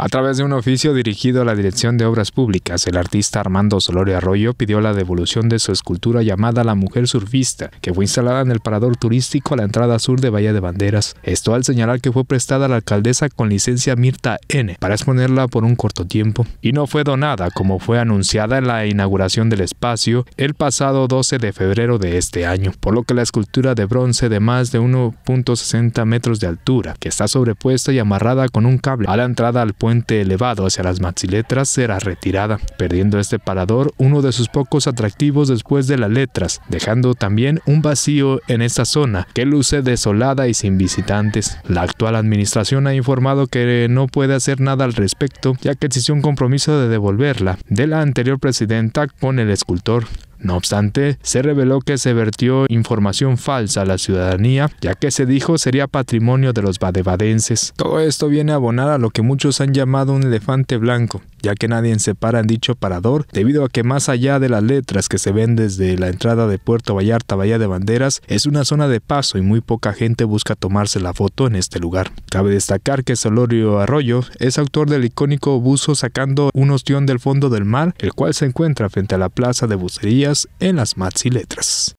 A través de un oficio dirigido a la Dirección de Obras Públicas, el artista Armando Solorio Arroyo pidió la devolución de su escultura llamada La Mujer Surfista, que fue instalada en el parador turístico a la entrada sur de Bahía de Banderas. Esto al señalar que fue prestada a la alcaldesa con licencia Mirta N para exponerla por un corto tiempo y no fue donada como fue anunciada en la inauguración del espacio el pasado 12 de febrero de este año, por lo que la escultura de bronce de más de 1.60 metros de altura, que está sobrepuesta y amarrada con un cable a la entrada al puente elevado hacia las maxiletras será retirada, perdiendo este parador uno de sus pocos atractivos después de las letras, dejando también un vacío en esta zona que luce desolada y sin visitantes. La actual administración ha informado que no puede hacer nada al respecto, ya que existió un compromiso de devolverla de la anterior presidenta con el escultor. No obstante, se reveló que se vertió información falsa a la ciudadanía, ya que se dijo sería patrimonio de los badebadenses. Todo esto viene a abonar a lo que muchos han llamado un elefante blanco, ya que nadie se para en dicho parador, debido a que más allá de las letras que se ven desde la entrada de Puerto Vallarta Bahía de Banderas, es una zona de paso y muy poca gente busca tomarse la foto en este lugar. Cabe destacar que Solorio Arroyo es autor del icónico buzo sacando un ostión del fondo del mar, el cual se encuentra frente a la plaza de bucerías en las y Letras.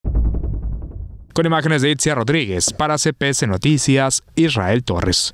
Con imágenes de Itzia Rodríguez para CPS Noticias, Israel Torres.